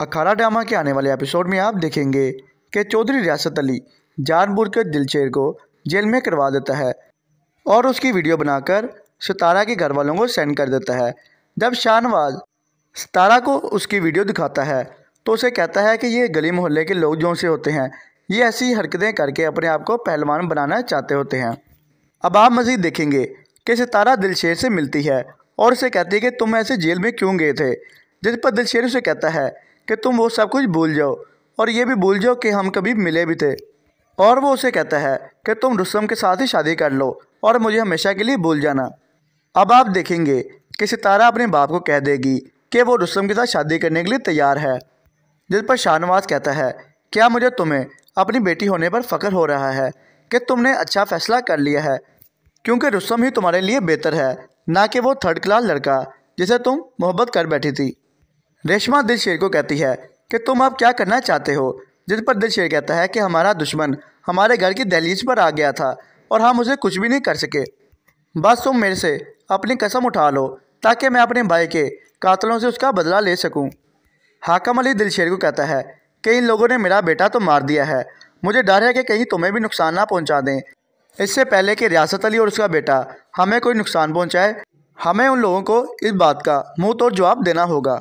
अखाड़ा drama के आने वाले एपिसोड में आप देखेंगे कि चौधरी रियासत अली के दिलचेर को जेल में करवा देता है और उसकी वीडियो बनाकर सितारा के घर वालों को सेंड कर देता है जब शाहनवाज सितारा को उसकी वीडियो दिखाता है तो उसे कहता है कि ये गली मोहल्ले के लोग जो से होते हैं ये ऐसी हरकतें करके अपने आप को पहलवान बनाना चाहते होते हैं अब आप मज़ीद देखेंगे कि सितारा दिलशेर से मिलती है और उसे कहती है कि तुम ऐसे जेल में क्यों गए थे जिस पर दिलशेर उसे कहता है कि तुम वो सब कुछ भूल जाओ और ये भी भूल जाओ कि हम कभी मिले भी थे और वो उसे कहता है कि तुम रुस्तम के साथ ही शादी कर लो और मुझे हमेशा के लिए भूल जाना अब आप देखेंगे कि सितारा अपने बाप को कह देगी कि वो रुस्तम के साथ शादी करने के लिए तैयार है जिस पर शाहनवाज कहता है क्या मुझे तुम्हें अपनी बेटी होने पर फ़ख्र हो रहा है कि तुमने अच्छा फैसला कर लिया है क्योंकि रुस्तम ही तुम्हारे लिए बेहतर है ना कि वो थर्ड क्लास लड़का जिसे तुम मोहब्बत कर बैठी थी रेशमा दिल शेर को कहती है कि तुम अब क्या करना चाहते हो जिस पर दिल शेर कहता है कि हमारा दुश्मन हमारे घर की दहलीज पर आ गया था और हम उसे कुछ भी नहीं कर सके बस तुम मेरे से अपनी कसम उठा लो ताकि मैं अपने भाई के कातलों से उसका बदला ले सकूं। हाकम अली दिलशेर को कहता है कि इन लोगों ने मेरा बेटा तो मार दिया है मुझे डर है कि कहीं तुम्हें भी नुकसान ना पहुंचा दें इससे पहले कि रियासत अली और उसका बेटा हमें कोई नुकसान पहुंचाए हमें उन लोगों को इस बात का मुंह तोड़ जवाब देना होगा